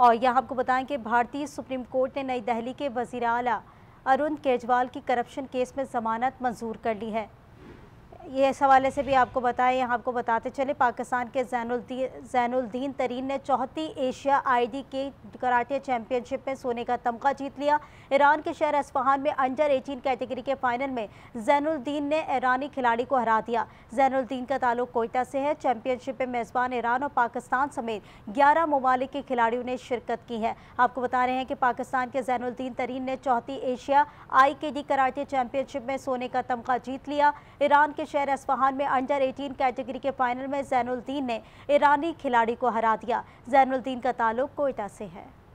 और यहाँ आपको बताएं कि भारतीय सुप्रीम कोर्ट ने नई दिल्ली के वजीर अला अरुण केजरीवाल की करप्शन केस में जमानत मंजूर कर ली है ये इस हवाले से भी आपको बताएं यहाँ आपको बताते चले पाकिस्तान के जैनुद्दीन जैनुद्दीन तरीन ने चौथी एशिया आईडी के कराटे चैंपियनशिप में सोने का तमगा जीत लिया ईरान के शहर अस्फहान में अंडर 18 कैटेगरी के फाइनल में जैनुद्दीन ने ईरानी खिलाड़ी को हरा दिया जैनुद्दीन का ताल्लुक कोयटा से है चैम्पियनशिप में मेज़बान ईरान और पाकिस्तान समेत ग्यारह ममालिक के खिलाड़ियों ने शिरकत की है आपको बता रहे हैं कि पाकिस्तान के जैनुद्दीन तरीन ने चौथी एशिया आई कराटे चैम्पियनशिप में सोने का तमगा जीत लिया ईरान के शहर अस्फहान में अंडर 18 कैटेगरी के फाइनल में जैनुलद्दीन ने ईरानी खिलाड़ी को हरा दिया जैनुलद्दीन का ताल्लुक कोयटा से है